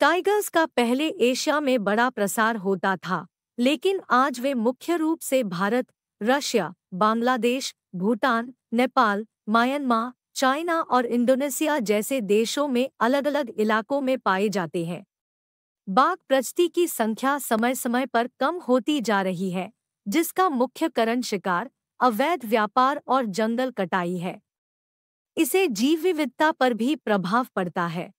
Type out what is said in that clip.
tigers का पहले Asia में बड़ा प्रसार होता था लेकिन आज वे मुख्य रूप से Bharat Russia Bangladesh Bhutan Nepal Myanmar China और इंडोनेशिया जैसे देशों में अलग अलग इलाकों में पाए जाते हैं बाघ प्रजति की संख्या समय समय पर कम होती जा रही है जिसका मुख्य कारण शिकार अवैध व्यापार और जंगल कटाई है इसे जीव विविधता पर भी प्रभाव पड़ता है